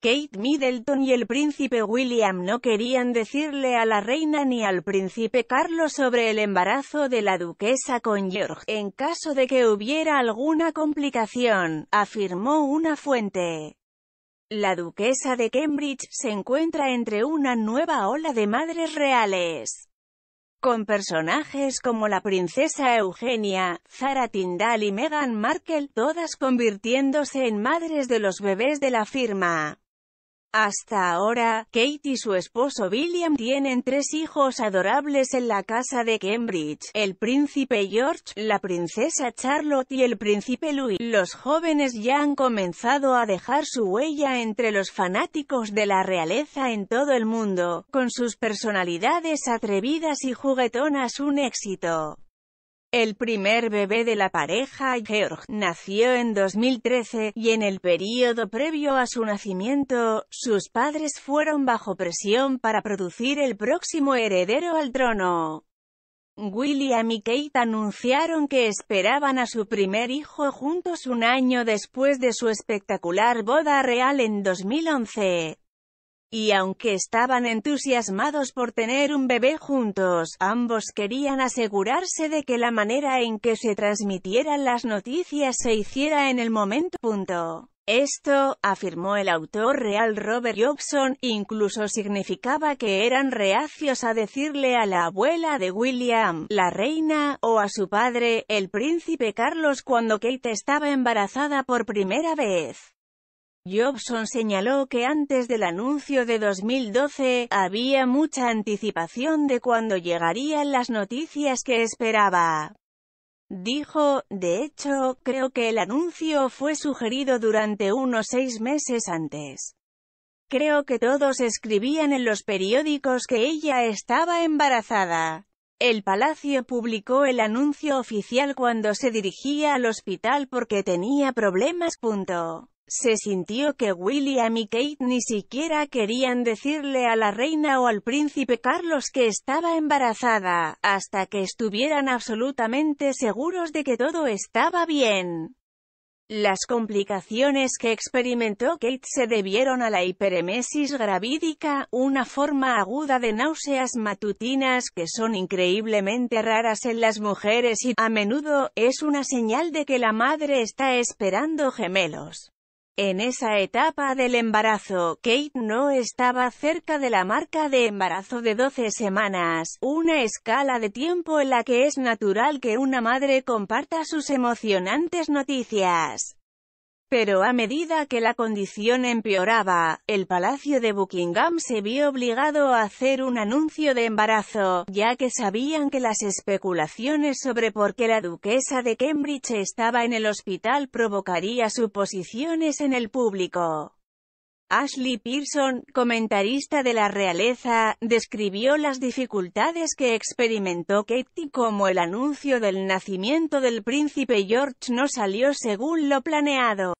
Kate Middleton y el príncipe William no querían decirle a la reina ni al príncipe Carlos sobre el embarazo de la duquesa con George, en caso de que hubiera alguna complicación, afirmó una fuente. La duquesa de Cambridge se encuentra entre una nueva ola de madres reales con personajes como la princesa Eugenia, Zara Tindall y Meghan Markle, todas convirtiéndose en madres de los bebés de la firma. Hasta ahora, Kate y su esposo William tienen tres hijos adorables en la casa de Cambridge, el príncipe George, la princesa Charlotte y el príncipe Louis. Los jóvenes ya han comenzado a dejar su huella entre los fanáticos de la realeza en todo el mundo, con sus personalidades atrevidas y juguetonas un éxito. El primer bebé de la pareja, George nació en 2013, y en el período previo a su nacimiento, sus padres fueron bajo presión para producir el próximo heredero al trono. William y Kate anunciaron que esperaban a su primer hijo juntos un año después de su espectacular boda real en 2011. Y aunque estaban entusiasmados por tener un bebé juntos, ambos querían asegurarse de que la manera en que se transmitieran las noticias se hiciera en el momento. Esto, afirmó el autor real Robert Jobson, incluso significaba que eran reacios a decirle a la abuela de William, la reina, o a su padre, el príncipe Carlos cuando Kate estaba embarazada por primera vez. Jobson señaló que antes del anuncio de 2012, había mucha anticipación de cuando llegarían las noticias que esperaba. Dijo, de hecho, creo que el anuncio fue sugerido durante unos seis meses antes. Creo que todos escribían en los periódicos que ella estaba embarazada. El palacio publicó el anuncio oficial cuando se dirigía al hospital porque tenía problemas. Se sintió que William y Kate ni siquiera querían decirle a la reina o al príncipe Carlos que estaba embarazada, hasta que estuvieran absolutamente seguros de que todo estaba bien. Las complicaciones que experimentó Kate se debieron a la hiperemesis gravídica, una forma aguda de náuseas matutinas que son increíblemente raras en las mujeres y, a menudo, es una señal de que la madre está esperando gemelos. En esa etapa del embarazo, Kate no estaba cerca de la marca de embarazo de 12 semanas, una escala de tiempo en la que es natural que una madre comparta sus emocionantes noticias. Pero a medida que la condición empeoraba, el Palacio de Buckingham se vio obligado a hacer un anuncio de embarazo, ya que sabían que las especulaciones sobre por qué la duquesa de Cambridge estaba en el hospital provocaría suposiciones en el público. Ashley Pearson, comentarista de la realeza, describió las dificultades que experimentó Katie como el anuncio del nacimiento del príncipe George no salió según lo planeado.